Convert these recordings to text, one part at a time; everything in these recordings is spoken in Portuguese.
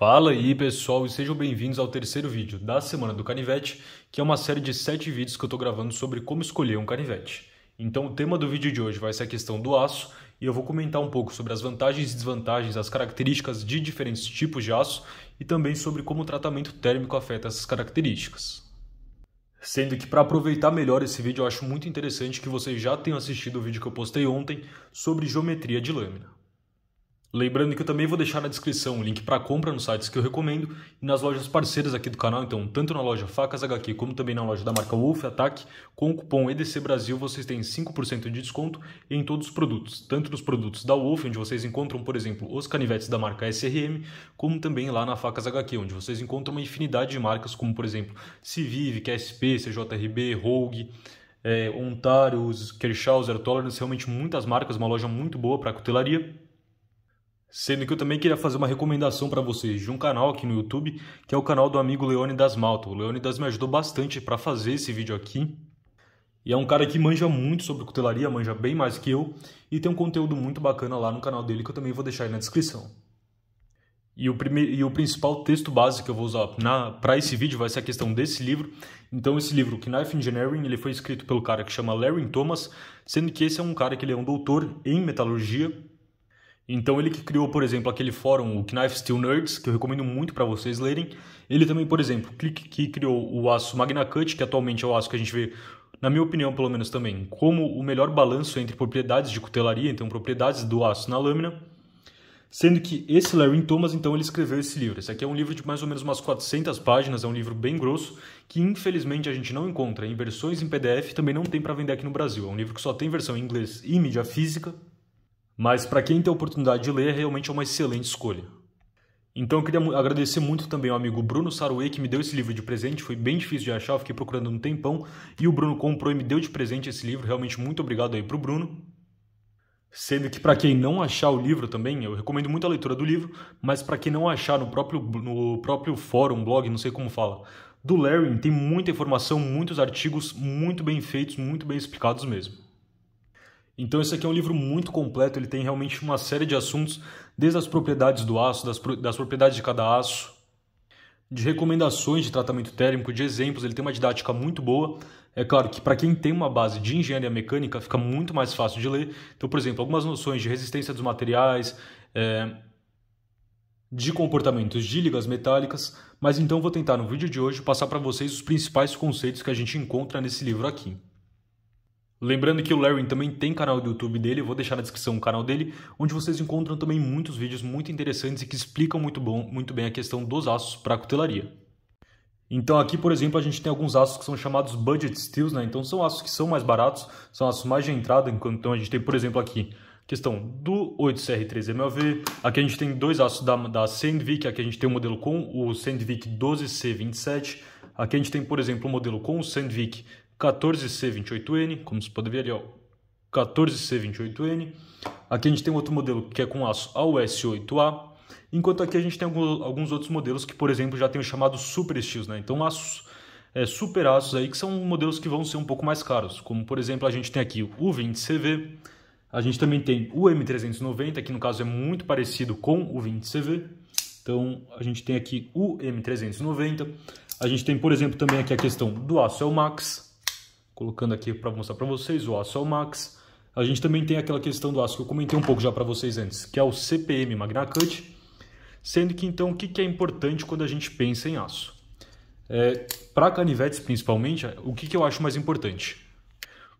Fala aí pessoal e sejam bem-vindos ao terceiro vídeo da Semana do Canivete, que é uma série de sete vídeos que eu estou gravando sobre como escolher um canivete. Então o tema do vídeo de hoje vai ser a questão do aço e eu vou comentar um pouco sobre as vantagens e desvantagens, as características de diferentes tipos de aço e também sobre como o tratamento térmico afeta essas características. Sendo que para aproveitar melhor esse vídeo, eu acho muito interessante que vocês já tenham assistido o vídeo que eu postei ontem sobre geometria de lâmina. Lembrando que eu também vou deixar na descrição o link para compra nos sites que eu recomendo e nas lojas parceiras aqui do canal, então tanto na loja Facas HQ como também na loja da marca Wolf Ataque, com o cupom EDC Brasil vocês têm 5% de desconto em todos os produtos, tanto nos produtos da Wolf, onde vocês encontram, por exemplo, os canivetes da marca SRM, como também lá na Facas HQ, onde vocês encontram uma infinidade de marcas, como por exemplo, Civive, QSP, CJRB, Rogue, é, eh, Ontários, Kershaw's, Tolerance, realmente muitas marcas, uma loja muito boa para cutelaria. Sendo que eu também queria fazer uma recomendação para vocês de um canal aqui no YouTube, que é o canal do amigo Leone Das Malta. O Leone Das me ajudou bastante para fazer esse vídeo aqui. E é um cara que manja muito sobre cutelaria, manja bem mais que eu, e tem um conteúdo muito bacana lá no canal dele que eu também vou deixar aí na descrição. E o, primeiro, e o principal texto base que eu vou usar para esse vídeo vai ser a questão desse livro. Então, esse livro, Knife Engineering, ele foi escrito pelo cara que chama Larry Thomas, sendo que esse é um cara que ele é um doutor em metalurgia, então ele que criou, por exemplo, aquele fórum, o Knife Steel Nerds, que eu recomendo muito para vocês lerem. Ele também, por exemplo, que, que criou o aço Magna Cut, que atualmente é o aço que a gente vê, na minha opinião pelo menos também, como o melhor balanço entre propriedades de cutelaria, então propriedades do aço na lâmina. Sendo que esse Larry Thomas, então, ele escreveu esse livro. Esse aqui é um livro de mais ou menos umas 400 páginas, é um livro bem grosso, que infelizmente a gente não encontra em versões em PDF, também não tem para vender aqui no Brasil. É um livro que só tem versão em inglês e mídia física, mas para quem tem a oportunidade de ler, realmente é uma excelente escolha. Então eu queria agradecer muito também ao amigo Bruno Saruê que me deu esse livro de presente, foi bem difícil de achar, eu fiquei procurando um tempão, e o Bruno comprou e me deu de presente esse livro, realmente muito obrigado aí pro Bruno. Sendo que para quem não achar o livro também, eu recomendo muito a leitura do livro, mas para quem não achar no próprio, no próprio fórum, blog, não sei como fala, do Larry tem muita informação, muitos artigos muito bem feitos, muito bem explicados mesmo. Então esse aqui é um livro muito completo, ele tem realmente uma série de assuntos, desde as propriedades do aço, das, das propriedades de cada aço, de recomendações de tratamento térmico, de exemplos, ele tem uma didática muito boa. É claro que para quem tem uma base de engenharia mecânica fica muito mais fácil de ler. Então, por exemplo, algumas noções de resistência dos materiais, é, de comportamentos de ligas metálicas, mas então vou tentar no vídeo de hoje passar para vocês os principais conceitos que a gente encontra nesse livro aqui. Lembrando que o Larry também tem canal do YouTube dele, vou deixar na descrição o canal dele, onde vocês encontram também muitos vídeos muito interessantes e que explicam muito, bom, muito bem a questão dos aços para a cutelaria. Então aqui, por exemplo, a gente tem alguns aços que são chamados budget steels, né? Então são aços que são mais baratos, são aços mais de entrada, então a gente tem, por exemplo, aqui questão do 8CR3MLV, aqui a gente tem dois aços da, da Sandvik, aqui a gente tem o um modelo com o Sandvik 12C27, aqui a gente tem, por exemplo, o um modelo com o Sandvik 14C28N, como você pode ver ali, ó, 14C28N. Aqui a gente tem outro modelo que é com aço AUS8A, enquanto aqui a gente tem alguns outros modelos que, por exemplo, já tem o chamado Super Steels, né? Então, aços, é, super aços aí, que são modelos que vão ser um pouco mais caros, como, por exemplo, a gente tem aqui o 20CV, a gente também tem o M390, que no caso é muito parecido com o 20CV, então a gente tem aqui o M390, a gente tem, por exemplo, também aqui a questão do aço max colocando aqui para mostrar para vocês o aço ao max. A gente também tem aquela questão do aço que eu comentei um pouco já para vocês antes, que é o CPM magna cut Sendo que então o que, é importante quando a gente pensa em aço? É, para canivetes principalmente, o que eu acho mais importante?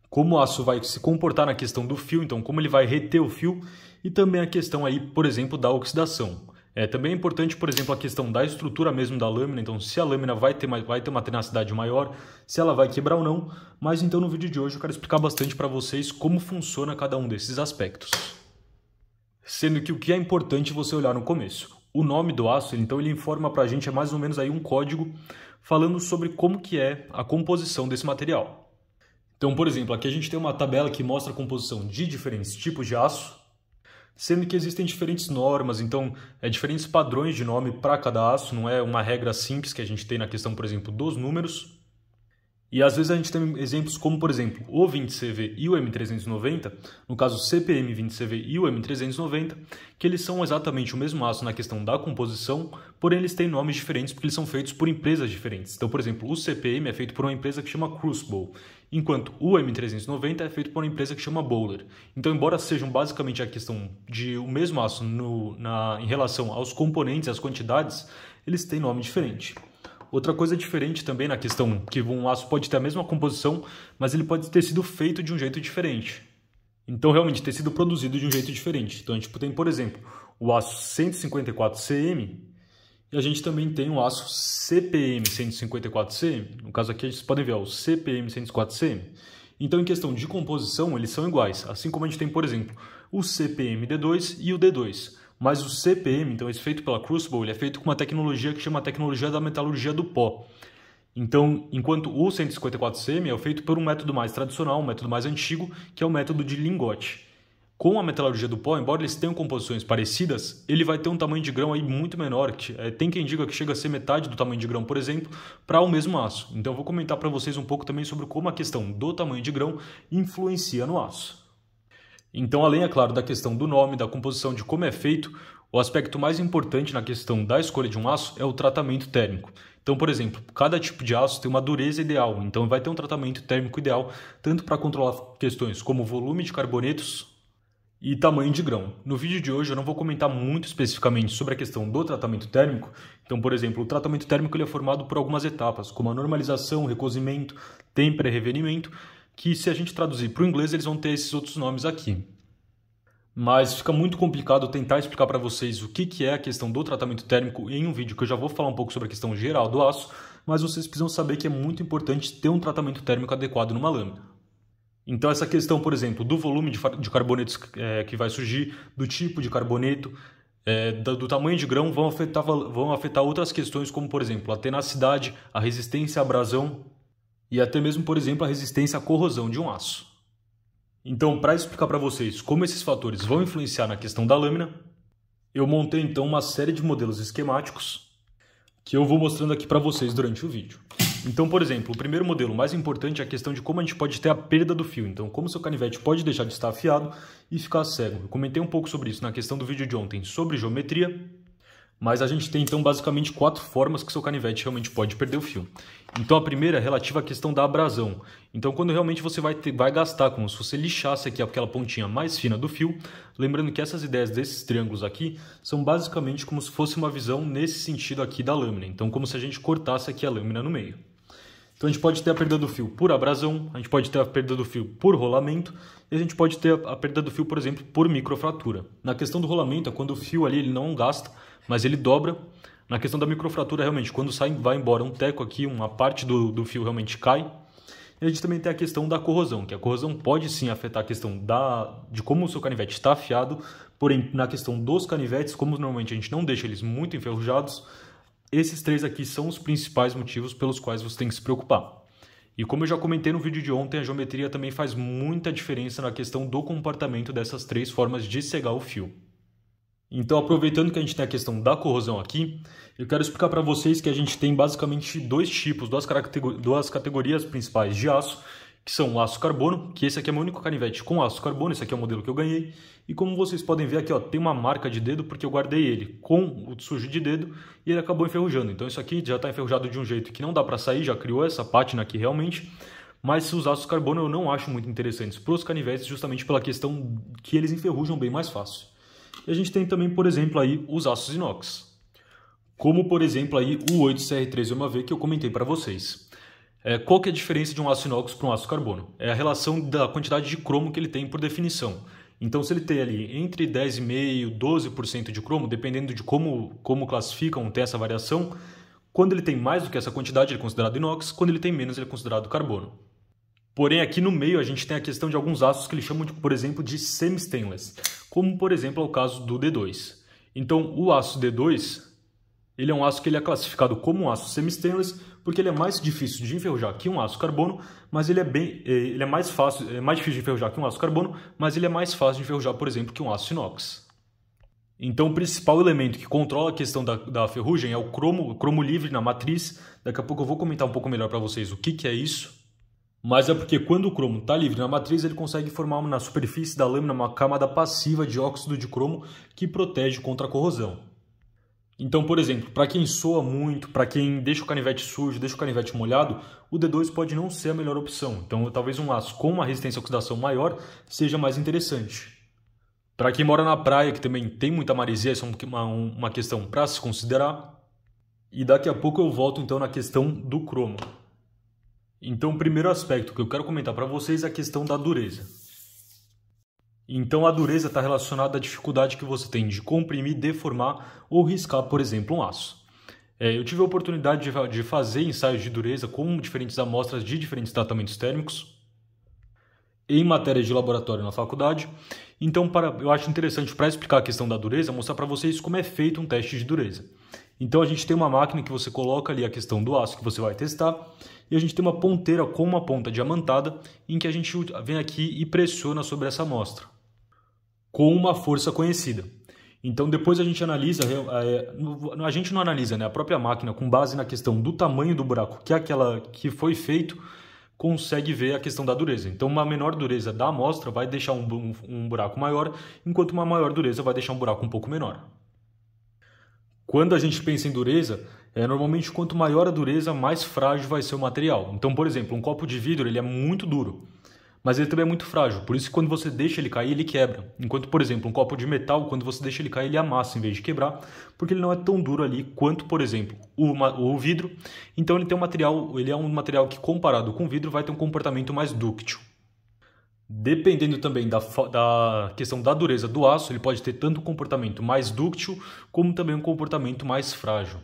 Como o aço vai se comportar na questão do fio, então como ele vai reter o fio e também a questão aí, por exemplo, da oxidação. É, também é importante, por exemplo, a questão da estrutura mesmo da lâmina, então se a lâmina vai ter, vai ter uma tenacidade maior, se ela vai quebrar ou não, mas então no vídeo de hoje eu quero explicar bastante para vocês como funciona cada um desses aspectos. Sendo que o que é importante você olhar no começo. O nome do aço, então ele informa para a gente, é mais ou menos aí um código falando sobre como que é a composição desse material. Então, por exemplo, aqui a gente tem uma tabela que mostra a composição de diferentes tipos de aço, sendo que existem diferentes normas, então é, diferentes padrões de nome para cada aço, não é uma regra simples que a gente tem na questão, por exemplo, dos números. E às vezes a gente tem exemplos como, por exemplo, o 20CV e o M390, no caso o CPM 20CV e o M390, que eles são exatamente o mesmo aço na questão da composição, porém eles têm nomes diferentes porque eles são feitos por empresas diferentes. Então, por exemplo, o CPM é feito por uma empresa que chama Crucible, enquanto o M390 é feito por uma empresa que chama Bowler. Então, embora sejam basicamente a questão de o mesmo aço no, na, em relação aos componentes, às quantidades, eles têm nome diferente. Outra coisa diferente também na questão que um aço pode ter a mesma composição, mas ele pode ter sido feito de um jeito diferente. Então, realmente, ter sido produzido de um jeito diferente. Então, a gente tem, por exemplo, o aço 154CM e a gente também tem o aço CPM 154CM. No caso aqui, vocês podem ver ó, o CPM 104 cm Então, em questão de composição, eles são iguais. Assim como a gente tem, por exemplo, o CPM D2 e o D2. Mas o CPM, então esse feito pela Crucible, ele é feito com uma tecnologia que chama tecnologia da metalurgia do pó. Então, enquanto o 154CM é feito por um método mais tradicional, um método mais antigo, que é o método de lingote. Com a metalurgia do pó, embora eles tenham composições parecidas, ele vai ter um tamanho de grão aí muito menor. Que, é, tem quem diga que chega a ser metade do tamanho de grão, por exemplo, para o mesmo aço. Então, eu vou comentar para vocês um pouco também sobre como a questão do tamanho de grão influencia no aço. Então, além, é claro, da questão do nome, da composição, de como é feito, o aspecto mais importante na questão da escolha de um aço é o tratamento térmico. Então, por exemplo, cada tipo de aço tem uma dureza ideal, então vai ter um tratamento térmico ideal, tanto para controlar questões como volume de carbonetos e tamanho de grão. No vídeo de hoje eu não vou comentar muito especificamente sobre a questão do tratamento térmico. Então, por exemplo, o tratamento térmico ele é formado por algumas etapas, como a normalização, recozimento, tempera e revenimento, que se a gente traduzir para o inglês, eles vão ter esses outros nomes aqui. Mas fica muito complicado tentar explicar para vocês o que, que é a questão do tratamento térmico em um vídeo que eu já vou falar um pouco sobre a questão geral do aço, mas vocês precisam saber que é muito importante ter um tratamento térmico adequado numa lâmina. Então, essa questão, por exemplo, do volume de carbonetos é, que vai surgir, do tipo de carboneto, é, do tamanho de grão, vão afetar, vão afetar outras questões, como, por exemplo, a tenacidade, a resistência à abrasão e até mesmo, por exemplo, a resistência à corrosão de um aço. Então, para explicar para vocês como esses fatores vão influenciar na questão da lâmina, eu montei então uma série de modelos esquemáticos que eu vou mostrando aqui para vocês durante o vídeo. Então, por exemplo, o primeiro modelo mais importante é a questão de como a gente pode ter a perda do fio. Então, como seu canivete pode deixar de estar afiado e ficar cego. Eu comentei um pouco sobre isso na questão do vídeo de ontem sobre geometria, mas a gente tem então basicamente quatro formas que seu canivete realmente pode perder o fio. Então a primeira é relativa à questão da abrasão. Então quando realmente você vai, ter, vai gastar como se você lixasse aqui aquela pontinha mais fina do fio, lembrando que essas ideias desses triângulos aqui são basicamente como se fosse uma visão nesse sentido aqui da lâmina. Então como se a gente cortasse aqui a lâmina no meio. Então a gente pode ter a perda do fio por abrasão, a gente pode ter a perda do fio por rolamento e a gente pode ter a perda do fio, por exemplo, por microfratura. Na questão do rolamento é quando o fio ali ele não gasta, mas ele dobra. Na questão da microfratura, realmente, quando sai, vai embora um teco aqui, uma parte do, do fio realmente cai. E a gente também tem a questão da corrosão, que a corrosão pode sim afetar a questão da, de como o seu canivete está afiado, porém, na questão dos canivetes, como normalmente a gente não deixa eles muito enferrujados, esses três aqui são os principais motivos pelos quais você tem que se preocupar. E como eu já comentei no vídeo de ontem, a geometria também faz muita diferença na questão do comportamento dessas três formas de cegar o fio. Então, aproveitando que a gente tem a questão da corrosão aqui, eu quero explicar para vocês que a gente tem basicamente dois tipos, duas, duas categorias principais de aço, que são aço carbono, que esse aqui é meu único canivete com aço carbono, esse aqui é o modelo que eu ganhei. E como vocês podem ver aqui, ó, tem uma marca de dedo porque eu guardei ele com o sujo de dedo e ele acabou enferrujando. Então isso aqui já está enferrujado de um jeito que não dá para sair, já criou essa pátina aqui realmente. Mas os aços carbono eu não acho muito interessantes para os canivetes justamente pela questão que eles enferrujam bem mais fácil. E a gente tem também, por exemplo, aí os aços inox. Como, por exemplo, aí o 8CR3 1 que eu comentei para vocês. É, qual que é a diferença de um aço inox para um aço carbono? É a relação da quantidade de cromo que ele tem por definição. Então, se ele tem ali entre 10,5% e 12% de cromo, dependendo de como, como classificam, tem essa variação, quando ele tem mais do que essa quantidade, ele é considerado inox, quando ele tem menos, ele é considerado carbono. Porém, aqui no meio, a gente tem a questão de alguns aços que eles chamam, de, por exemplo, de semi-stainless, como, por exemplo, é o caso do D2. Então, o aço D2, ele é um aço que ele é classificado como um aço semi-stainless, porque ele é mais difícil de enferrujar que um aço carbono, mas ele é bem, eh, ele é mais fácil, é mais difícil de enferrujar que um aço carbono, mas ele é mais fácil de enferrujar, por exemplo, que um aço inox. Então, o principal elemento que controla a questão da, da ferrugem é o cromo, o cromo livre na matriz. Daqui a pouco eu vou comentar um pouco melhor para vocês o que, que é isso. Mas é porque quando o cromo está livre na matriz, ele consegue formar na superfície da lâmina uma camada passiva de óxido de cromo que protege contra a corrosão. Então, por exemplo, para quem soa muito, para quem deixa o canivete sujo, deixa o canivete molhado, o D2 pode não ser a melhor opção. Então, talvez um aço com uma resistência à oxidação maior seja mais interessante. Para quem mora na praia, que também tem muita maresia, isso é uma, uma questão para se considerar. E daqui a pouco eu volto então na questão do cromo. Então, o primeiro aspecto que eu quero comentar para vocês é a questão da dureza. Então a dureza está relacionada à dificuldade que você tem de comprimir, deformar ou riscar, por exemplo, um aço. É, eu tive a oportunidade de, de fazer ensaios de dureza com diferentes amostras de diferentes tratamentos térmicos em matéria de laboratório na faculdade. Então, para, eu acho interessante para explicar a questão da dureza, mostrar para vocês como é feito um teste de dureza. Então, a gente tem uma máquina que você coloca ali a questão do aço que você vai testar, e a gente tem uma ponteira com uma ponta diamantada em que a gente vem aqui e pressiona sobre essa amostra com uma força conhecida. Então depois a gente analisa, é, a gente não analisa, né? A própria máquina, com base na questão do tamanho do buraco, que é aquela que foi feito, consegue ver a questão da dureza. Então uma menor dureza da amostra vai deixar um, um buraco maior, enquanto uma maior dureza vai deixar um buraco um pouco menor. Quando a gente pensa em dureza, é, normalmente quanto maior a dureza, mais frágil vai ser o material. Então, por exemplo, um copo de vidro ele é muito duro mas ele também é muito frágil, por isso que quando você deixa ele cair, ele quebra. Enquanto, por exemplo, um copo de metal, quando você deixa ele cair, ele amassa em vez de quebrar, porque ele não é tão duro ali quanto, por exemplo, o, o vidro. Então ele tem um material, ele é um material que comparado com o vidro vai ter um comportamento mais dúctil. Dependendo também da, da, questão da dureza do aço, ele pode ter tanto um comportamento mais dúctil, como também um comportamento mais frágil.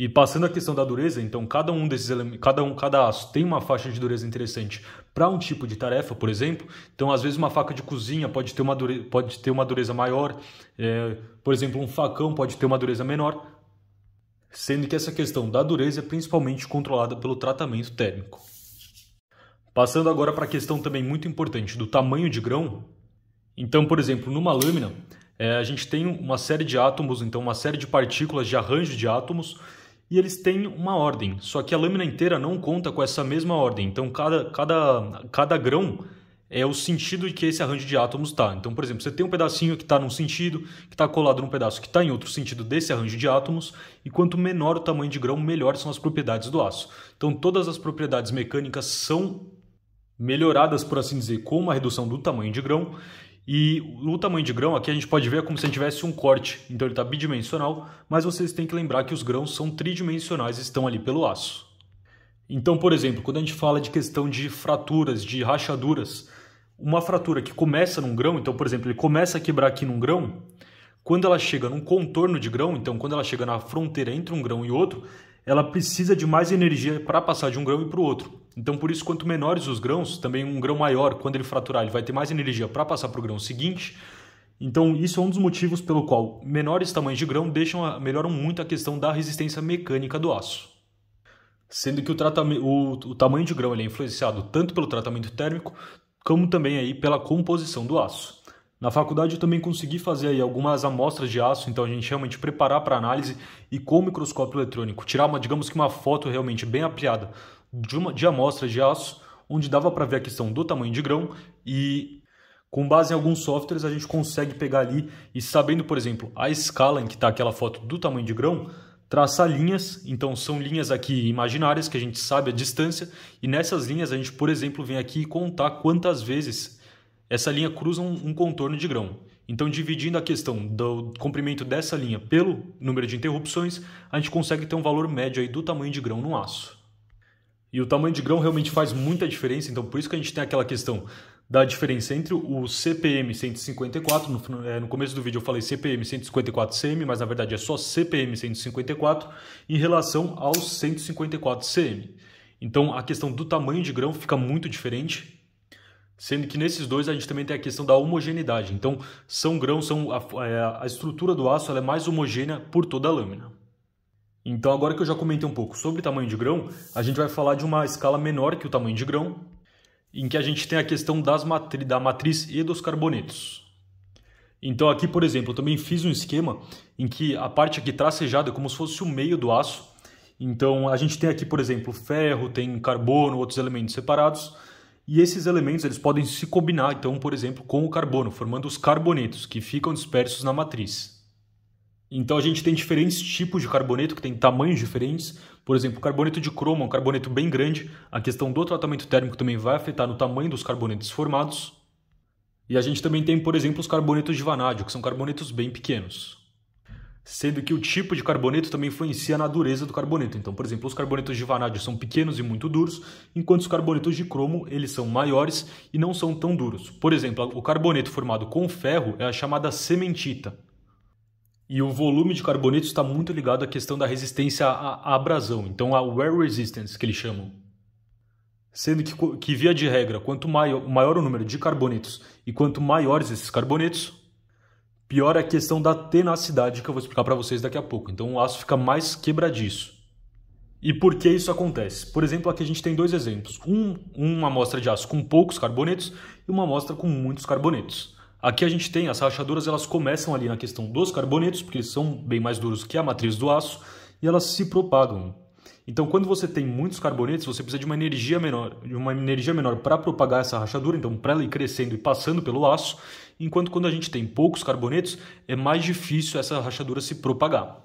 E passando a questão da dureza, então cada um desses cada um cada aço tem uma faixa de dureza interessante para um tipo de tarefa, por exemplo. Então, às vezes uma faca de cozinha pode ter uma dureza, pode ter uma dureza maior, é, por exemplo, um facão pode ter uma dureza menor, sendo que essa questão da dureza é principalmente controlada pelo tratamento térmico. Passando agora para a questão também muito importante do tamanho de grão. Então, por exemplo, numa lâmina é, a gente tem uma série de átomos, então uma série de partículas de arranjo de átomos e eles têm uma ordem, só que a lâmina inteira não conta com essa mesma ordem. Então, cada, cada, cada grão é o sentido que esse arranjo de átomos está. Então, por exemplo, você tem um pedacinho que está num sentido, que está colado num pedaço que está em outro sentido desse arranjo de átomos, e quanto menor o tamanho de grão, melhor são as propriedades do aço. Então, todas as propriedades mecânicas são melhoradas, por assim dizer, com uma redução do tamanho de grão, e o tamanho de grão aqui a gente pode ver é como se a gente tivesse um corte, então ele está bidimensional, mas vocês têm que lembrar que os grãos são tridimensionais e estão ali pelo aço. Então, por exemplo, quando a gente fala de questão de fraturas, de rachaduras, uma fratura que começa num grão, então, por exemplo, ele começa a quebrar aqui num grão, quando ela chega num contorno de grão, então quando ela chega na fronteira entre um grão e outro, ela precisa de mais energia para passar de um grão e para o outro. Então, por isso, quanto menores os grãos, também um grão maior, quando ele fraturar, ele vai ter mais energia para passar para o grão seguinte. Então, isso é um dos motivos pelo qual menores tamanhos de grão deixam, melhoram muito a questão da resistência mecânica do aço. Sendo que o, o, o tamanho de grão ele é influenciado tanto pelo tratamento térmico, como também aí pela composição do aço. Na faculdade eu também consegui fazer aí algumas amostras de aço, então a gente realmente preparar para análise e com o microscópio eletrônico tirar uma, digamos que uma foto realmente bem apiada de, uma, de amostra de aço, onde dava para ver a questão do tamanho de grão e com base em alguns softwares a gente consegue pegar ali e sabendo, por exemplo, a escala em que está aquela foto do tamanho de grão, traçar linhas, então são linhas aqui imaginárias que a gente sabe a distância e nessas linhas a gente, por exemplo, vem aqui contar quantas vezes essa linha cruza um, um contorno de grão. Então, dividindo a questão do comprimento dessa linha pelo número de interrupções, a gente consegue ter um valor médio aí do tamanho de grão no aço. E o tamanho de grão realmente faz muita diferença, então por isso que a gente tem aquela questão da diferença entre o CPM 154, no, é, no começo do vídeo eu falei CPM 154CM, mas na verdade é só CPM 154 em relação ao 154CM. Então a questão do tamanho de grão fica muito diferente, Sendo que nesses dois a gente também tem a questão da homogeneidade. Então, são grãos, são a, eh, a estrutura do aço é mais homogênea por toda a lâmina. Então, agora que eu já comentei um pouco sobre tamanho de grão, a gente vai falar de uma escala menor que o tamanho de grão, em que a gente tem a questão das matri da matriz e dos carbonetos. Então, aqui, por exemplo, eu também fiz um esquema em que a parte aqui tracejada é como se fosse o meio do aço. Então, a gente tem aqui, por exemplo, ferro, tem carbono, outros elementos separados. E esses elementos eles podem se combinar, então, por exemplo, com o carbono, formando os carbonetos, que ficam dispersos na matriz. Então a gente tem diferentes tipos de carboneto que tem tamanhos diferentes. Por exemplo, o carboneto de cromo é um carboneto bem grande. A questão do tratamento térmico também vai afetar no tamanho dos carbonetos formados. E a gente também tem, por exemplo, os carbonetos de vanádio, que são carbonetos bem pequenos. Sendo que o tipo de carboneto também influencia na dureza do carboneto. Então, por exemplo, os carbonetos de vanádio são pequenos e muito duros, enquanto os carbonetos de cromo eles são maiores e não são tão duros. Por exemplo, o carboneto formado com ferro é a chamada cementita. E o volume de carbonetos está muito ligado à questão da resistência à, à abrasão, então a wear resistance que eles chamam. Sendo que, que via de regra, quanto maior, maior o número de carbonetos e quanto maiores esses carbonetos, pior é a questão da tenacidade que eu vou explicar para vocês daqui a pouco. Então o aço fica mais quebradiço. E por que isso acontece? Por exemplo, aqui a gente tem dois exemplos: um, uma amostra de aço com poucos carbonetos e uma amostra com muitos carbonetos. Aqui a gente tem as rachaduras, elas começam ali na questão dos carbonetos, porque eles são bem mais duros que a matriz do aço, e elas se propagam. Então, quando você tem muitos carbonetos, você precisa de uma energia menor, de uma energia menor para propagar essa rachadura, então para ela ir crescendo e passando pelo aço, enquanto quando a gente tem poucos carbonetos, é mais difícil essa rachadura se propagar.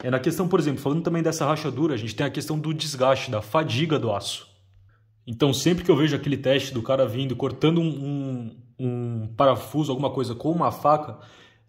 É na questão, por exemplo, falando também dessa rachadura, a gente tem a questão do desgaste, da fadiga do aço. Então, sempre que eu vejo aquele teste do cara vindo cortando um, um um parafuso, alguma coisa com uma faca,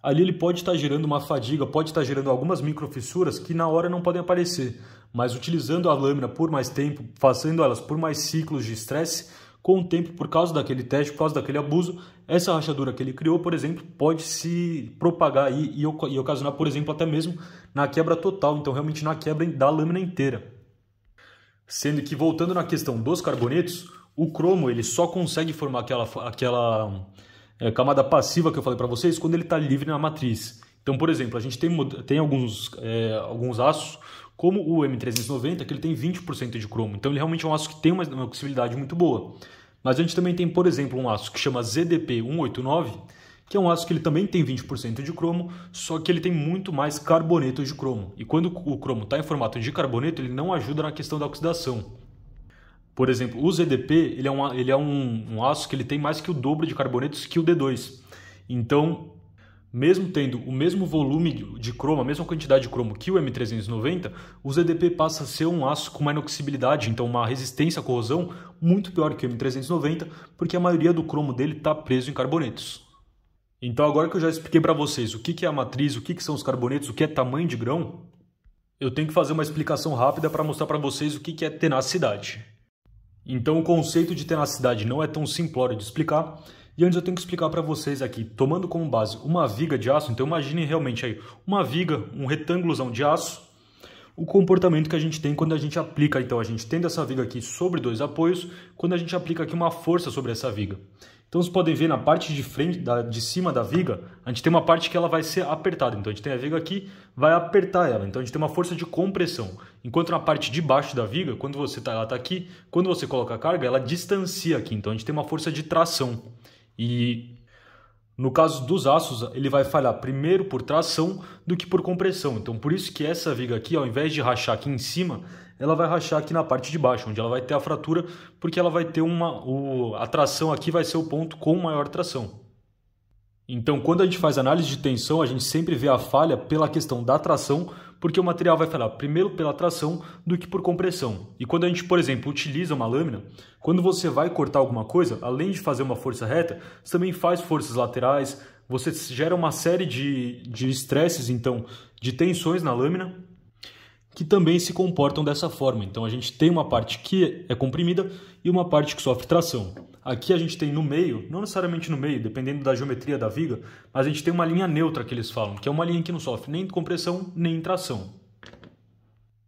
ali ele pode estar gerando uma fadiga, pode estar gerando algumas microfissuras que na hora não podem aparecer, mas utilizando a lâmina por mais tempo, fazendo elas por mais ciclos de estresse, com o tempo, por causa daquele teste, por causa daquele abuso, essa rachadura que ele criou, por exemplo, pode se propagar e, e, e ocasionar, por exemplo, até mesmo na quebra total, então realmente na quebra da lâmina inteira. Sendo que, voltando na questão dos carbonetos, o cromo ele só consegue formar aquela, aquela é, camada passiva que eu falei para vocês quando ele está livre na matriz. Então, por exemplo, a gente tem, tem alguns, é, alguns aços, como o M390, que ele tem 20% de cromo. Então, ele realmente é um aço que tem uma, uma possibilidade muito boa. Mas a gente também tem, por exemplo, um aço que chama ZDP189, que é um aço que ele também tem 20% de cromo, só que ele tem muito mais carboneto de cromo. E quando o cromo está em formato de carboneto, ele não ajuda na questão da oxidação. Por exemplo, o ZDP ele é, um, ele é um, um aço que ele tem mais que o dobro de carbonetos que o D2. Então, mesmo tendo o mesmo volume de cromo, a mesma quantidade de cromo que o M390, o ZDP passa a ser um aço com uma inoxibilidade, então uma resistência à corrosão muito pior que o M390, porque a maioria do cromo dele está preso em carbonetos. Então agora que eu já expliquei para vocês o que é a matriz, o que são os carbonetos, o que é tamanho de grão, eu tenho que fazer uma explicação rápida para mostrar para vocês o que é tenacidade. Então o conceito de tenacidade não é tão simplório de explicar. E antes eu tenho que explicar para vocês aqui, tomando como base uma viga de aço, então imagine realmente aí uma viga, um retângulozão de aço, o comportamento que a gente tem quando a gente aplica, então a gente tendo essa viga aqui sobre dois apoios, quando a gente aplica aqui uma força sobre essa viga. Então vocês podem ver na parte de frente, da, de cima da viga, a gente tem uma parte que ela vai ser apertada. Então a gente tem a viga aqui, vai apertar ela. Então a gente tem uma força de compressão. Enquanto na parte de baixo da viga, quando você tá, ela está aqui, quando você coloca a carga, ela distancia aqui. Então a gente tem uma força de tração. E no caso dos aços, ele vai falhar primeiro por tração do que por compressão. Então por isso que essa viga aqui, ao invés de rachar aqui em cima, ela vai rachar aqui na parte de baixo, onde ela vai ter a fratura, porque ela vai ter uma. O, a tração aqui vai ser o ponto com maior tração. Então, quando a gente faz análise de tensão, a gente sempre vê a falha pela questão da tração, porque o material vai falhar primeiro pela tração do que por compressão. E quando a gente, por exemplo, utiliza uma lâmina, quando você vai cortar alguma coisa, além de fazer uma força reta, você também faz forças laterais, você gera uma série de estresses, então, de tensões na lâmina, que também se comportam dessa forma. Então a gente tem uma parte que é comprimida e uma parte que sofre tração. Aqui a gente tem no meio, não necessariamente no meio, dependendo da geometria da viga, mas a gente tem uma linha neutra que eles falam, que é uma linha que não sofre nem compressão nem tração.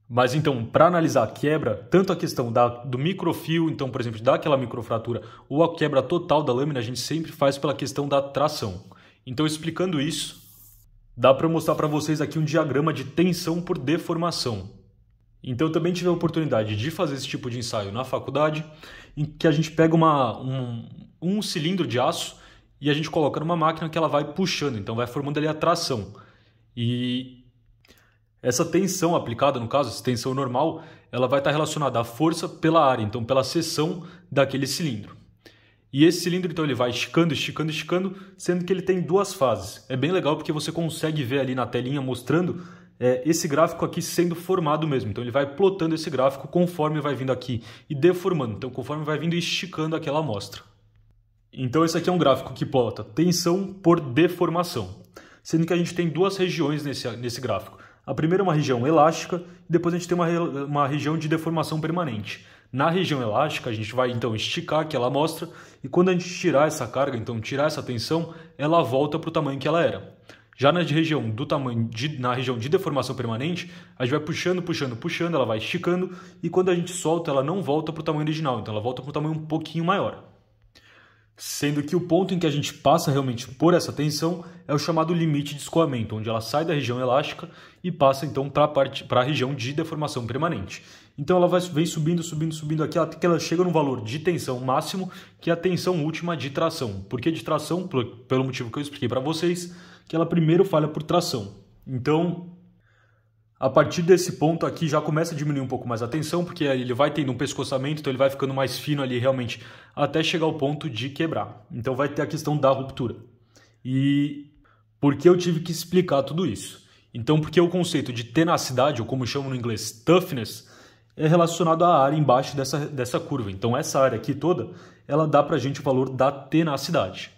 Mas então, para analisar a quebra, tanto a questão da, do microfio, então, por exemplo, daquela microfratura, ou a quebra total da lâmina, a gente sempre faz pela questão da tração. Então, explicando isso, Dá para mostrar para vocês aqui um diagrama de tensão por deformação. Então eu também tive a oportunidade de fazer esse tipo de ensaio na faculdade, em que a gente pega uma, um, um cilindro de aço e a gente coloca numa máquina que ela vai puxando, então vai formando ali a tração. E essa tensão aplicada, no caso, essa tensão normal, ela vai estar relacionada à força pela área, então pela seção daquele cilindro. E esse cilindro, então, ele vai esticando, esticando, esticando, sendo que ele tem duas fases. É bem legal porque você consegue ver ali na telinha mostrando é, esse gráfico aqui sendo formado mesmo. Então, ele vai plotando esse gráfico conforme vai vindo aqui e deformando. Então, conforme vai vindo e esticando aquela amostra. Então, esse aqui é um gráfico que plota tensão por deformação, sendo que a gente tem duas regiões nesse, nesse gráfico. A primeira é uma região elástica, e depois a gente tem uma, uma região de deformação permanente. Na região elástica, a gente vai então esticar aquela amostra e quando a gente tirar essa carga, então tirar essa tensão, ela volta para o tamanho que ela era. Já na região do tamanho de, na região de deformação permanente, a gente vai puxando, puxando, puxando, ela vai esticando e quando a gente solta, ela não volta para o tamanho original, então ela volta para um tamanho um pouquinho maior. Sendo que o ponto em que a gente passa realmente por essa tensão é o chamado limite de escoamento, onde ela sai da região elástica e passa então para a região de deformação permanente. Então ela vai, vem subindo, subindo, subindo aqui, até que ela chega no valor de tensão máximo, que é a tensão última de tração. Por que de tração? Pelo motivo que eu expliquei para vocês, que ela primeiro falha por tração. Então, a partir desse ponto aqui já começa a diminuir um pouco mais a tensão, porque ele vai tendo um pescoçamento, então ele vai ficando mais fino ali realmente, até chegar ao ponto de quebrar. Então vai ter a questão da ruptura. E por que eu tive que explicar tudo isso? Então, porque o conceito de tenacidade, ou como chamam no inglês toughness, é relacionado à área embaixo dessa, dessa curva. Então essa área aqui toda, ela dá para a gente o valor da tenacidade.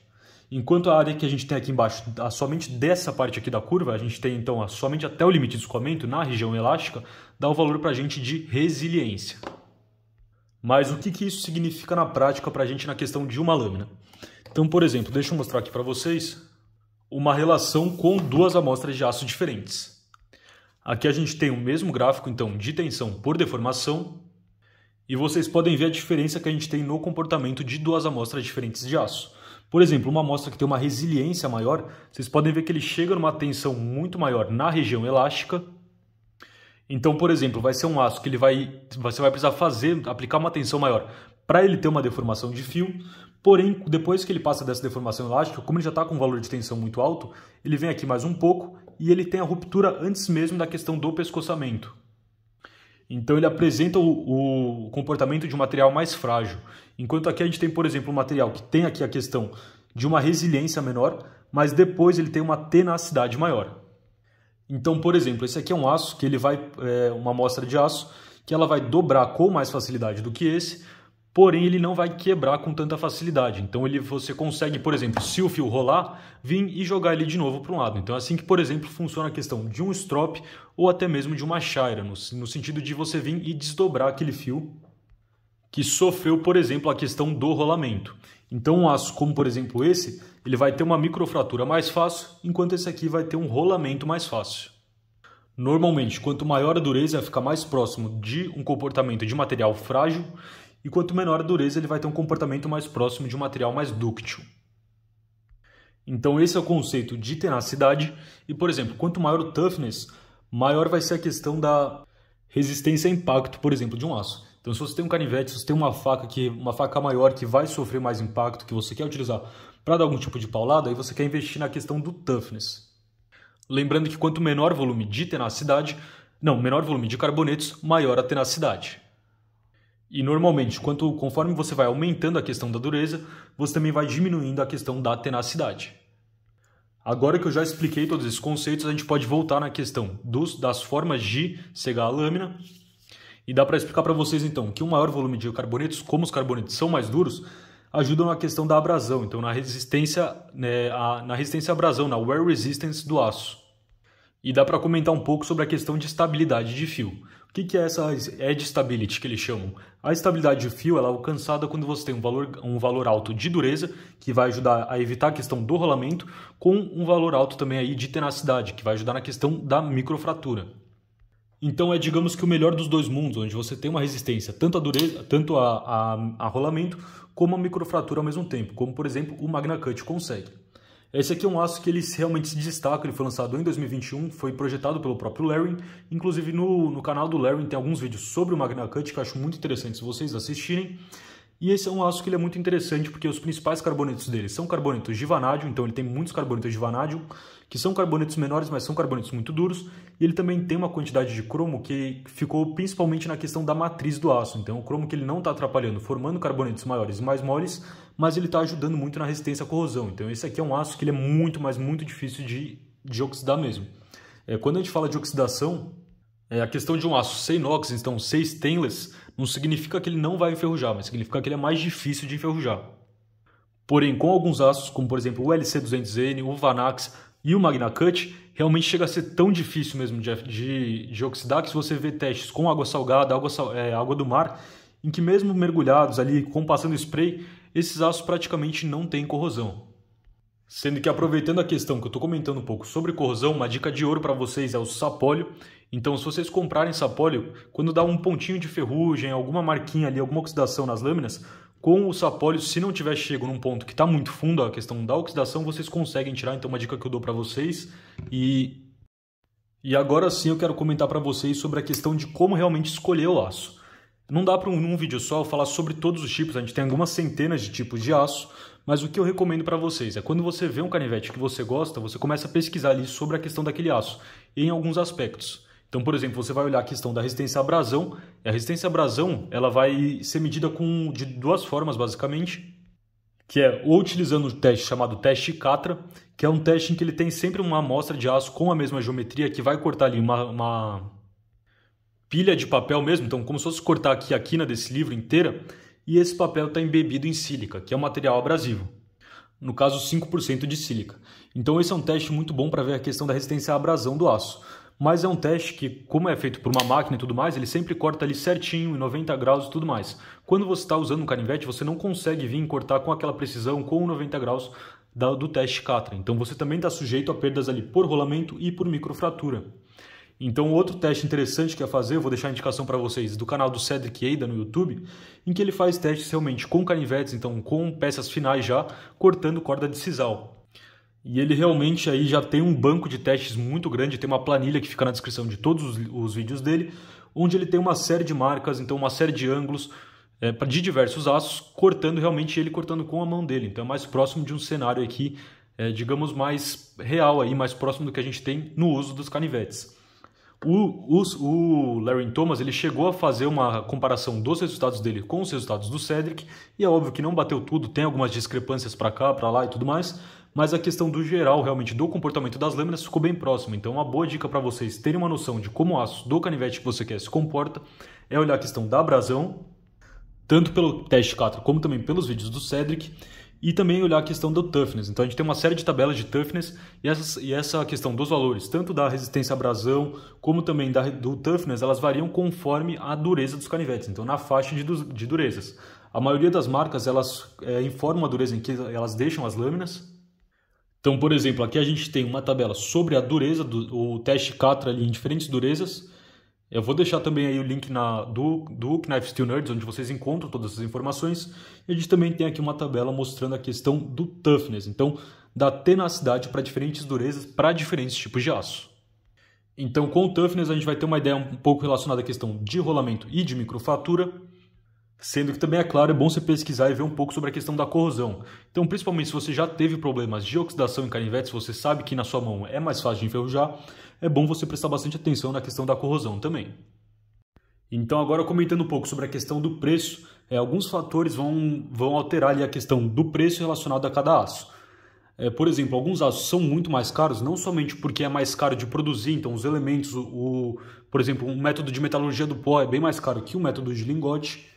Enquanto a área que a gente tem aqui embaixo, somente dessa parte aqui da curva, a gente tem então somente até o limite de escoamento na região elástica, dá o valor para a gente de resiliência. Mas o que, que isso significa na prática para a gente na questão de uma lâmina? Então, por exemplo, deixa eu mostrar aqui para vocês uma relação com duas amostras de aço diferentes. Aqui a gente tem o mesmo gráfico então de tensão por deformação e vocês podem ver a diferença que a gente tem no comportamento de duas amostras diferentes de aço. Por exemplo, uma amostra que tem uma resiliência maior, vocês podem ver que ele chega numa tensão muito maior na região elástica. Então, por exemplo, vai ser um aço que ele vai, você vai precisar fazer, aplicar uma tensão maior para ele ter uma deformação de fio, Porém, depois que ele passa dessa deformação elástica, como ele já está com um valor de tensão muito alto, ele vem aqui mais um pouco e ele tem a ruptura antes mesmo da questão do pescoçamento. Então ele apresenta o, o, comportamento de um material mais frágil. Enquanto aqui a gente tem, por exemplo, um material que tem aqui a questão de uma resiliência menor, mas depois ele tem uma tenacidade maior. Então, por exemplo, esse aqui é um aço que ele vai, é, uma amostra de aço, que ela vai dobrar com mais facilidade do que esse, porém ele não vai quebrar com tanta facilidade. Então ele você consegue, por exemplo, se o fio rolar, vir e jogar ele de novo para um lado. Então é assim que, por exemplo, funciona a questão de um strop ou até mesmo de uma chaira, no, no sentido de você vir e desdobrar aquele fio que sofreu, por exemplo, a questão do rolamento. Então um aço como, por exemplo, esse, ele vai ter uma microfratura mais fácil, enquanto esse aqui vai ter um rolamento mais fácil. Normalmente, quanto maior a dureza, fica mais próximo de um comportamento de material frágil e quanto menor a dureza, ele vai ter um comportamento mais próximo de um material mais dúctil. Então, esse é o conceito de tenacidade, e por exemplo, quanto maior o toughness, maior vai ser a questão da resistência a impacto, por exemplo, de um aço. Então, se você tem um canivete, se você tem uma faca que uma faca maior que vai sofrer mais impacto, que você quer utilizar para dar algum tipo de paulada, aí você quer investir na questão do toughness. Lembrando que quanto menor volume de tenacidade, não, menor volume de carbonetos, maior a tenacidade. E normalmente, quanto conforme você vai aumentando a questão da dureza, você também vai diminuindo a questão da tenacidade. Agora que eu já expliquei todos esses conceitos, a gente pode voltar na questão dos, das formas de cegar a lâmina. E dá para explicar para vocês então que o maior volume de carbonetos, como os carbonetos são mais duros, ajudam na questão da abrasão, então na resistência, né, a, na resistência à abrasão, na wear resistance do aço. E dá para comentar um pouco sobre a questão de estabilidade de fio. O que, que é essa edge stability que eles chamam? A estabilidade de fio ela é alcançada quando você tem um valor, um valor alto de dureza, que vai ajudar a evitar a questão do rolamento, com um valor alto também aí de tenacidade, que vai ajudar na questão da microfratura. Então é, digamos que, o melhor dos dois mundos, onde você tem uma resistência tanto a dureza, tanto a, a, a rolamento, como a microfratura ao mesmo tempo, como, por exemplo, o Magna Cut consegue. Esse aqui é um aço que eles realmente se destaca, ele foi lançado em 2021, foi projetado pelo próprio Larry. Inclusive no, no canal do Larry tem alguns vídeos sobre o Magna Cut que eu acho muito interessante se vocês assistirem. E esse é um aço que ele é muito interessante porque os principais carbonetos dele são carbonetos de vanádio, então ele tem muitos carbonetos de vanádio, que são carbonetos menores, mas são carbonetos muito duros, e ele também tem uma quantidade de cromo que ficou principalmente na questão da matriz do aço, então o cromo que ele não está atrapalhando, formando carbonetos maiores e mais moles, mas ele está ajudando muito na resistência à corrosão. Então esse aqui é um aço que ele é muito, mas muito difícil de, de oxidar mesmo. É, quando a gente fala de oxidação, é, a questão de um aço sem inox, então sem stainless, não significa que ele não vai enferrujar, mas significa que ele é mais difícil de enferrujar. Porém, com alguns aços, como por exemplo o LC200N, o Vanax e o Magnacut, realmente chega a ser tão difícil mesmo de, de, de oxidar que se você vê testes com água salgada, água, é, água do mar, em que mesmo mergulhados ali, com passando spray, esses aços praticamente não têm corrosão. Sendo que aproveitando a questão que eu estou comentando um pouco sobre corrosão, uma dica de ouro para vocês é o sapólio. Então, se vocês comprarem sapólio, quando dá um pontinho de ferrugem, alguma marquinha ali, alguma oxidação nas lâminas, com o sapólio, se não tiver chego num ponto que está muito fundo, a questão da oxidação, vocês conseguem tirar. Então, uma dica que eu dou para vocês e e agora sim eu quero comentar para vocês sobre a questão de como realmente escolher o aço. Não dá para um, um vídeo só falar sobre todos os tipos, a gente tem algumas centenas de tipos de aço, mas o que eu recomendo para vocês é quando você vê um canivete que você gosta, você começa a pesquisar ali sobre a questão daquele aço, em alguns aspectos. Então, por exemplo, você vai olhar a questão da resistência à abrasão. A resistência à abrasão ela vai ser medida com, de duas formas, basicamente, que é ou utilizando o teste chamado teste Catra, que é um teste em que ele tem sempre uma amostra de aço com a mesma geometria que vai cortar ali uma, uma pilha de papel mesmo, então como se fosse cortar aqui a quina desse livro inteira, e esse papel está embebido em sílica, que é um material abrasivo. No caso, 5% de sílica. Então esse é um teste muito bom para ver a questão da resistência à abrasão do aço. Mas é um teste que, como é feito por uma máquina e tudo mais, ele sempre corta ali certinho, em 90 graus e tudo mais. Quando você está usando um canivete, você não consegue vir cortar com aquela precisão, com 90 graus do teste Catra. Então você também está sujeito a perdas ali por rolamento e por microfratura. Então, outro teste interessante que é fazer, eu vou deixar a indicação para vocês do canal do Cedric Eida no YouTube, em que ele faz testes realmente com canivetes, então com peças finais já, cortando corda de sisal. E ele realmente aí já tem um banco de testes muito grande, tem uma planilha que fica na descrição de todos os, os vídeos dele, onde ele tem uma série de marcas, então uma série de ângulos é, de diversos aços, cortando realmente ele cortando com a mão dele. Então é mais próximo de um cenário aqui, é, digamos, mais real aí, mais próximo do que a gente tem no uso dos canivetes. O, o, o, Larry Thomas ele chegou a fazer uma comparação dos resultados dele com os resultados do Cedric, e é óbvio que não bateu tudo, tem algumas discrepâncias para cá, para lá e tudo mais, mas a questão do geral, realmente, do comportamento das lâminas ficou bem próxima. Então, uma boa dica para vocês terem uma noção de como o aço do canivete que você quer se comporta é olhar a questão da abrasão, tanto pelo teste 4 como também pelos vídeos do Cedric, e também olhar a questão do toughness. Então a gente tem uma série de tabelas de toughness e, essas, e essa questão dos valores, tanto da resistência à abrasão como também da, do toughness, elas variam conforme a dureza dos canivetes, então na faixa de, de durezas. A maioria das marcas elas é, informam a dureza em que elas deixam as lâminas. Então, por exemplo, aqui a gente tem uma tabela sobre a dureza do o teste Catra ali em diferentes durezas eu vou deixar também aí o link na, do, do Knife Steel Nerds, onde vocês encontram todas essas informações. E a gente também tem aqui uma tabela mostrando a questão do toughness, então da tenacidade para diferentes durezas, para diferentes tipos de aço. Então, com o toughness, a gente vai ter uma ideia um pouco relacionada à questão de rolamento e de microfatura, sendo que também, é claro, é bom você pesquisar e ver um pouco sobre a questão da corrosão. Então, principalmente se você já teve problemas de oxidação em canivetes, você sabe que na sua mão é mais fácil de enferrujar, é bom você prestar bastante atenção na questão da corrosão também. Então, agora comentando um pouco sobre a questão do preço, é, alguns fatores vão, vão alterar ali a questão do preço relacionado a cada aço. É, por exemplo, alguns aços são muito mais caros, não somente porque é mais caro de produzir, então os elementos, o, por exemplo, o um método de metalurgia do pó é bem mais caro que o método de lingote,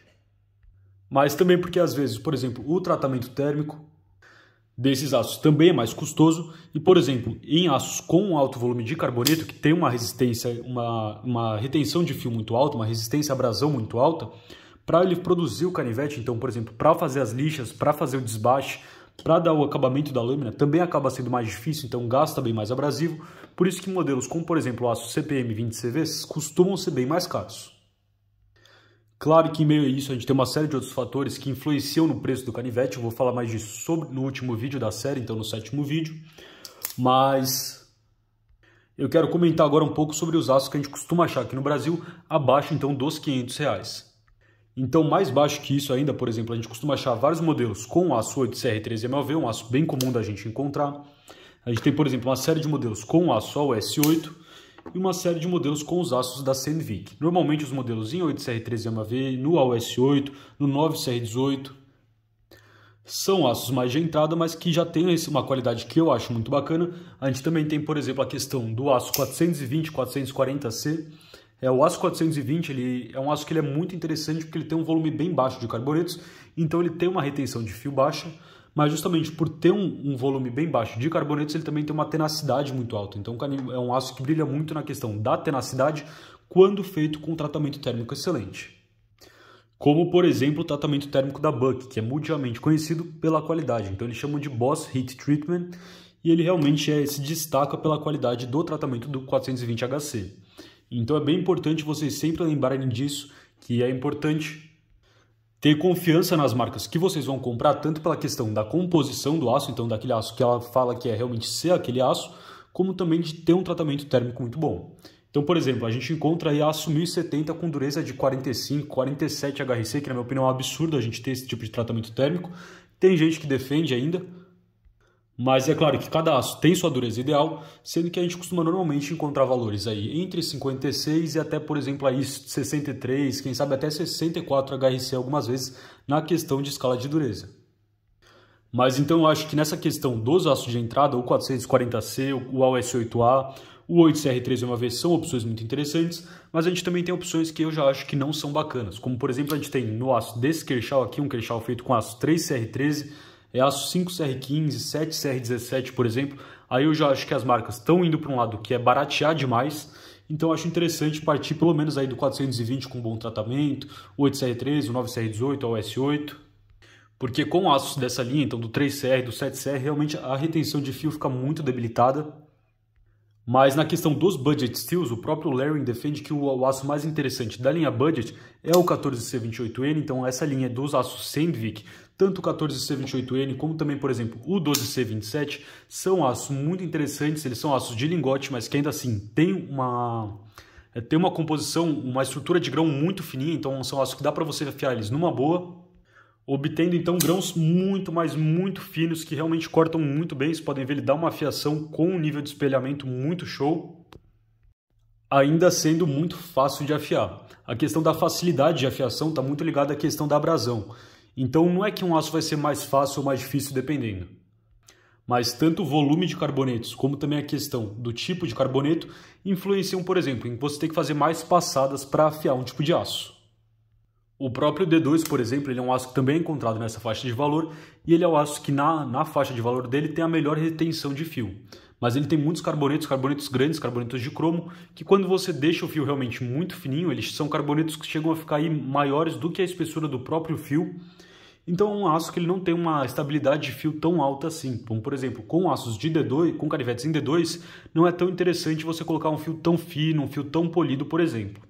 mas também porque às vezes, por exemplo, o tratamento térmico, desses aços também é mais custoso e, por exemplo, em aços com alto volume de carboneto, que tem uma resistência, uma, uma retenção de fio muito alta, uma resistência à abrasão muito alta, para ele produzir o canivete, então, por exemplo, para fazer as lixas, para fazer o desbaste, para dar o acabamento da lâmina, também acaba sendo mais difícil, então gasta bem mais abrasivo. Por isso que modelos como, por exemplo, o aço CPM 20CV costumam ser bem mais caros. Claro que em meio a isso a gente tem uma série de outros fatores que influenciam no preço do canivete, eu vou falar mais disso sobre, no último vídeo da série, então no sétimo vídeo, mas eu quero comentar agora um pouco sobre os aços que a gente costuma achar aqui no Brasil abaixo então dos 500 reais. Então mais baixo que isso ainda, por exemplo, a gente costuma achar vários modelos com aço 8CR3MLV, um aço bem comum da gente encontrar. A gente tem, por exemplo, uma série de modelos com aço s 8 e uma série de modelos com os aços da Sandvik. Normalmente os modelos em 8 cr 13 mav no AOS8, no 9CR18, são aços mais de entrada, mas que já têm uma qualidade que eu acho muito bacana. A gente também tem, por exemplo, a questão do aço 420-440C. É, o aço 420 ele é um aço que ele é muito interessante porque ele tem um volume bem baixo de carbonetos, então ele tem uma retenção de fio baixa, mas justamente por ter um, um, volume bem baixo de carbonetos, ele também tem uma tenacidade muito alta. Então, é um aço que brilha muito na questão da tenacidade quando feito com tratamento térmico excelente. Como, por exemplo, o tratamento térmico da Buck, que é mundialmente conhecido pela qualidade. Então, eles chamam de Boss Heat Treatment e ele realmente é, se destaca pela qualidade do tratamento do 420 HC. Então, é bem importante vocês sempre lembrarem disso, que é importante ter confiança nas marcas que vocês vão comprar, tanto pela questão da composição do aço, então daquele aço que ela fala que é realmente ser aquele aço, como também de ter um tratamento térmico muito bom. Então, por exemplo, a gente encontra aí aço 1070 com dureza de 45, 47 HRC, que na minha opinião é um absurdo a gente ter esse tipo de tratamento térmico. Tem gente que defende ainda, mas é claro que cada aço tem sua dureza ideal, sendo que a gente costuma normalmente encontrar valores aí entre 56 e até, por exemplo, aí 63, quem sabe até 64 HRC algumas vezes na questão de escala de dureza. Mas então eu acho que nessa questão dos aços de entrada, o 440C, o aus 8 a o 8CR3 uma vez são opções muito interessantes, mas a gente também tem opções que eu já acho que não são bacanas. Como por exemplo, a gente tem no aço desse Kershaw aqui, um Kershaw feito com aço 3CR13, é aço 5 CR15, 7 CR17, por exemplo, aí eu já acho que as marcas estão indo para um lado que é baratear demais, então eu acho interessante partir pelo menos aí do 420 com bom tratamento, o 8CR13, o 9CR18, o S8, porque com aços dessa linha, então do 3CR, do 7CR, realmente a retenção de fio fica muito debilitada mas na questão dos budget steals, o próprio Larry defende que o, o aço mais interessante da linha budget é o 14C28N, então essa linha é dos aços Sandvik, tanto o 14C28N como também, por exemplo, o 12C27, são aços muito interessantes, eles são aços de lingote, mas que ainda assim tem uma é, tem uma composição, uma estrutura de grão muito fininha, então são aços que dá para você afiar eles numa boa, obtendo então grãos muito, mais muito finos que realmente cortam muito bem. Vocês podem ver, ele dá uma afiação com um nível de espelhamento muito show, ainda sendo muito fácil de afiar. A questão da facilidade de afiação está muito ligada à questão da abrasão. Então não é que um aço vai ser mais fácil ou mais difícil dependendo. Mas tanto o volume de carbonetos como também a questão do tipo de carboneto influenciam, por exemplo, em você ter que fazer mais passadas para afiar um tipo de aço. O próprio D2, por exemplo, ele é um aço que também é encontrado nessa faixa de valor e ele é o aço que na, na faixa de valor dele tem a melhor retenção de fio. Mas ele tem muitos carbonetos, carbonetos grandes, carbonetos de cromo, que quando você deixa o fio realmente muito fininho, eles são carbonetos que chegam a ficar aí maiores do que a espessura do próprio fio. Então é um aço que ele não tem uma estabilidade de fio tão alta assim. Então, por exemplo, com aços de D2, com carivetes em D2, não é tão interessante você colocar um fio tão fino, um fio tão polido, por exemplo.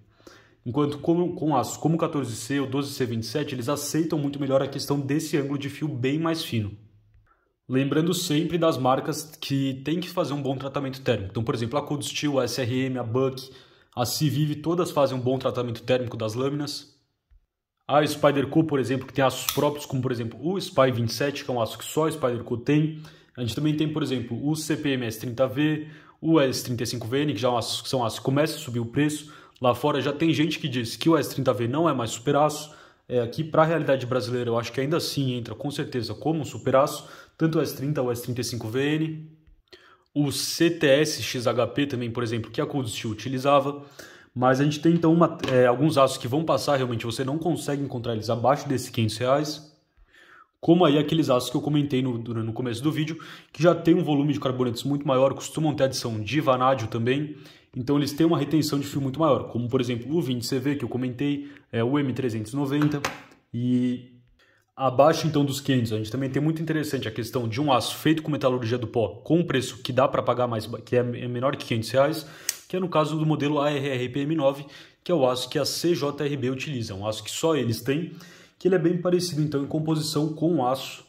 Enquanto com, com aços como o 14C ou 12C27, eles aceitam muito melhor a questão desse ângulo de fio bem mais fino. Lembrando sempre das marcas que tem que fazer um bom tratamento térmico. Então, por exemplo, a Cold Steel, a SRM, a Buck, a Civive, todas fazem um bom tratamento térmico das lâminas. A Spyderco, por exemplo, que tem aços próprios, como por exemplo o Spy 27, que é um aço que só a Spyderco tem. A gente também tem, por exemplo, o CPMS 30V, o S35VN, que já é que são aços que começam a subir o preço. Lá fora já tem gente que diz que o S30V não é mais superaço. É, aqui, para a realidade brasileira, eu acho que ainda assim entra com certeza como um superaço, tanto o S30 o S35VN, o CTS XHP também, por exemplo, que a Cold Steel utilizava. Mas a gente tem então uma, é, alguns aços que vão passar realmente, você não consegue encontrar eles abaixo desses 500 reais. Como aí aqueles aços que eu comentei no, no começo do vídeo, que já tem um volume de carbonetos muito maior, costumam ter adição de vanádio também então eles têm uma retenção de fio muito maior, como por exemplo o 20CV que eu comentei, é o M390 e abaixo então dos 500, a gente também tem muito interessante a questão de um aço feito com metalurgia do pó com um preço que dá para pagar mais, que é, é menor que 500 reais, que é no caso do modelo ARRPM9, que é o aço que a CJRB utiliza, é um aço que só eles têm, que ele é bem parecido então em composição com o aço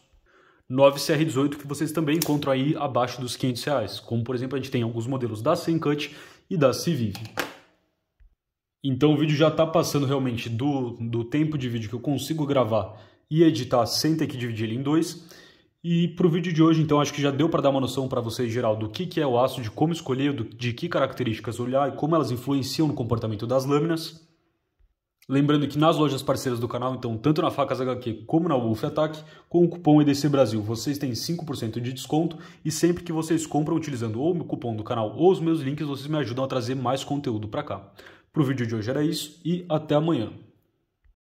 9CR18 que vocês também encontram aí abaixo dos 500 reais, como por exemplo a gente tem alguns modelos da Sencut e da Se Vive. Então o vídeo já está passando realmente do, do tempo de vídeo que eu consigo gravar e editar sem ter que dividir ele em dois. E para o vídeo de hoje, então, acho que já deu para dar uma noção para vocês geral do que, que é o aço, de como escolher, de que características olhar e como elas influenciam no comportamento das lâminas. Lembrando que nas lojas parceiras do canal, então tanto na Facas HQ como na Wolf Attack, com o cupom EDC Brasil vocês têm 5% de desconto e sempre que vocês compram utilizando ou o meu cupom do canal ou os meus links, vocês me ajudam a trazer mais conteúdo para cá. Pro vídeo de hoje era isso e até amanhã.